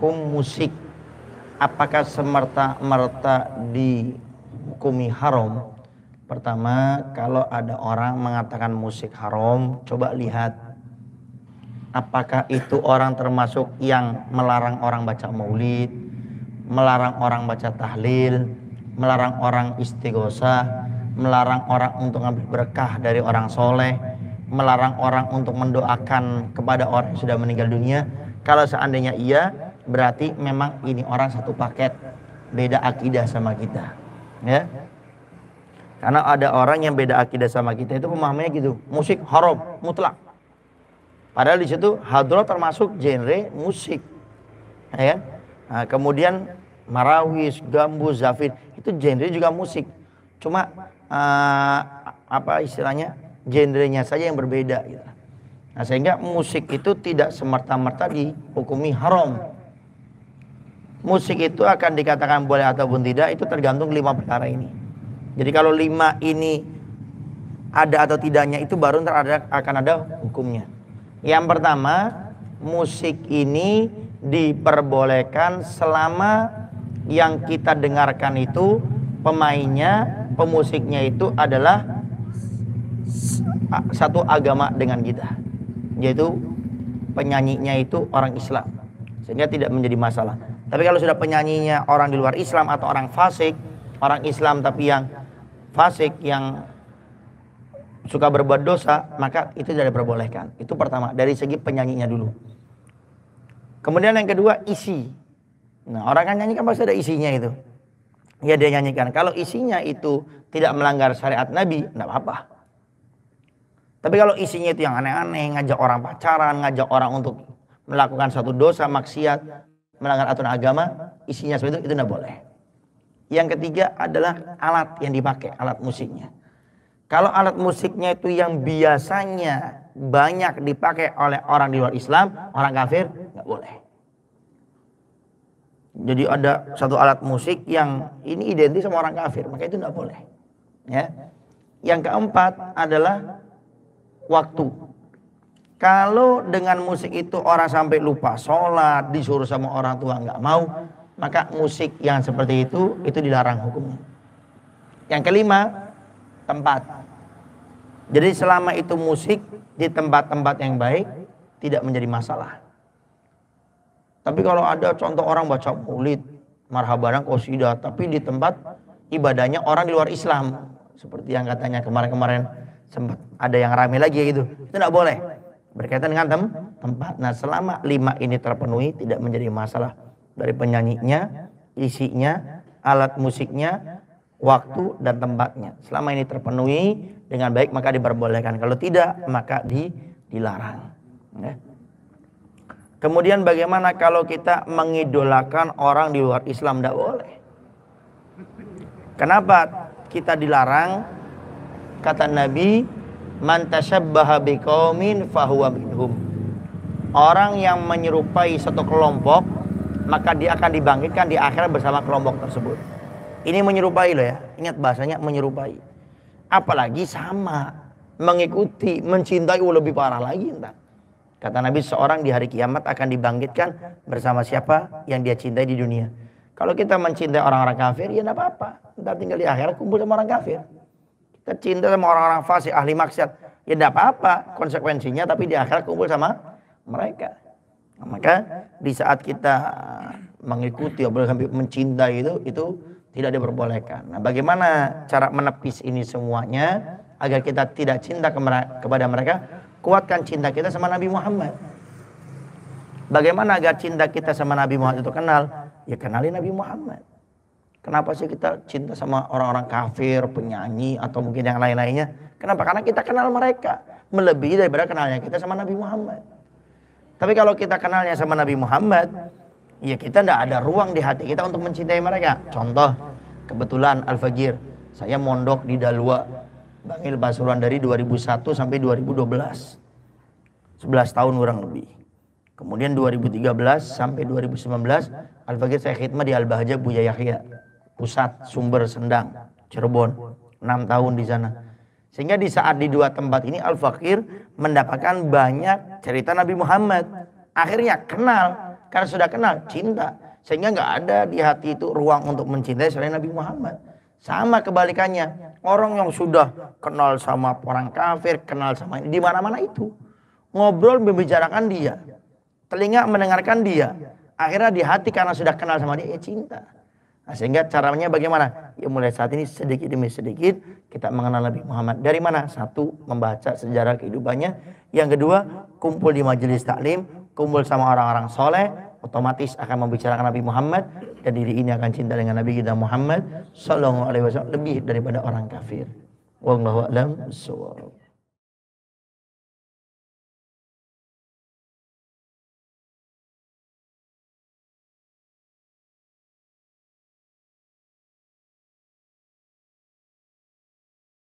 hukum musik apakah semerta-merta dihukumi haram? Pertama, kalau ada orang mengatakan musik haram, coba lihat apakah itu orang termasuk yang melarang orang baca maulid, melarang orang baca tahlil, melarang orang istighosah, melarang orang untuk ngambil berkah dari orang soleh, melarang orang untuk mendoakan kepada orang yang sudah meninggal dunia. Kalau seandainya iya, berarti memang ini orang satu paket beda akidah sama kita ya karena ada orang yang beda akidah sama kita itu pemahamannya gitu musik haram mutlak padahal di situ hadroh termasuk genre musik ya kan? nah, kemudian marawis gambus zafir itu genre juga musik cuma uh, apa istilahnya genrenya saja yang berbeda gitu. Nah, sehingga musik itu tidak semerta-merta dihukumi haram musik itu akan dikatakan boleh ataupun tidak itu tergantung lima perkara ini. Jadi kalau lima ini ada atau tidaknya itu baru ntar ada, akan ada hukumnya. Yang pertama, musik ini diperbolehkan selama yang kita dengarkan itu pemainnya, pemusiknya itu adalah satu agama dengan kita. Yaitu penyanyinya itu orang Islam. Sehingga tidak menjadi masalah. Tapi kalau sudah penyanyinya orang di luar Islam atau orang fasik, orang Islam tapi yang fasik yang suka berbuat dosa, maka itu tidak diperbolehkan. Itu pertama dari segi penyanyinya dulu. Kemudian yang kedua isi. Nah, orang kan nyanyikan pasti ada isinya itu. Ya dia nyanyikan. Kalau isinya itu tidak melanggar syariat Nabi, tidak apa-apa. Tapi kalau isinya itu yang aneh-aneh, ngajak orang pacaran, ngajak orang untuk melakukan satu dosa maksiat, melanggar aturan agama, isinya seperti itu, itu tidak boleh. Yang ketiga adalah alat yang dipakai, alat musiknya. Kalau alat musiknya itu yang biasanya banyak dipakai oleh orang di luar Islam, orang kafir, nggak boleh. Jadi ada satu alat musik yang ini identik sama orang kafir, maka itu tidak boleh. Ya. Yang keempat adalah waktu. Kalau dengan musik itu orang sampai lupa sholat, disuruh sama orang tua nggak mau, maka musik yang seperti itu itu dilarang hukumnya. Yang kelima, tempat. Jadi selama itu musik di tempat-tempat yang baik tidak menjadi masalah. Tapi kalau ada contoh orang baca maulid, marhabaran kosida, tapi di tempat ibadahnya orang di luar Islam, seperti yang katanya kemarin-kemarin sempat ada yang rame lagi gitu, itu tidak boleh berkaitan dengan tem tempat. Nah, selama lima ini terpenuhi tidak menjadi masalah dari penyanyinya, isinya, alat musiknya, waktu dan tempatnya. Selama ini terpenuhi dengan baik maka diperbolehkan. Kalau tidak maka di, dilarang. Ya. Kemudian bagaimana kalau kita mengidolakan orang di luar Islam? Tidak boleh. Kenapa kita dilarang? Kata Nabi, man tashabbaha biqaumin fahuwa minhum. Orang yang menyerupai satu kelompok, maka dia akan dibangkitkan di akhirat bersama kelompok tersebut. Ini menyerupai loh ya. Ingat bahasanya menyerupai. Apalagi sama, mengikuti, mencintai oh lebih parah lagi entar. Kata Nabi seorang di hari kiamat akan dibangkitkan bersama siapa yang dia cintai di dunia. Kalau kita mencintai orang-orang kafir ya enggak apa-apa. Entar tinggal di akhirat kumpul sama orang kafir. Cinta sama orang-orang fasik ahli maksiat ya tidak apa-apa konsekuensinya tapi di akhirat kumpul sama mereka nah, maka di saat kita eh, mengikuti apalagi sampai mencintai itu itu tidak diperbolehkan nah bagaimana cara menepis ini semuanya agar kita tidak cinta ke mereka, kepada mereka kuatkan cinta kita sama Nabi Muhammad bagaimana agar cinta kita sama Nabi Muhammad itu kenal ya kenali Nabi Muhammad Kenapa sih kita cinta sama orang-orang kafir, penyanyi, atau mungkin yang lain-lainnya? Kenapa? Karena kita kenal mereka. Melebihi daripada kenalnya kita sama Nabi Muhammad. Tapi kalau kita kenalnya sama Nabi Muhammad, ya kita tidak ada ruang di hati kita untuk mencintai mereka. Contoh, kebetulan Al-Fagir, saya mondok di Dalwa, Bangil Basuruan dari 2001 sampai 2012. 11 tahun kurang lebih. Kemudian 2013 sampai 2019, Al-Fagir saya khidmat di Al-Bahja Buya Yahya pusat sumber sendang Cirebon enam tahun di sana sehingga di saat di dua tempat ini Al Fakir mendapatkan banyak cerita Nabi Muhammad akhirnya kenal karena sudah kenal cinta sehingga nggak ada di hati itu ruang untuk mencintai selain Nabi Muhammad sama kebalikannya orang yang sudah kenal sama orang kafir kenal sama ini di mana mana itu ngobrol membicarakan dia telinga mendengarkan dia akhirnya di hati karena sudah kenal sama dia ya cinta Nah, sehingga caranya bagaimana? Ya mulai saat ini sedikit demi sedikit kita mengenal Nabi Muhammad. Dari mana? Satu, membaca sejarah kehidupannya. Yang kedua, kumpul di majelis taklim, kumpul sama orang-orang soleh, otomatis akan membicarakan Nabi Muhammad dan diri ini akan cinta dengan Nabi kita Muhammad Sallallahu Alaihi Wasallam lebih daripada orang kafir. Wallahu a'lam bishawab.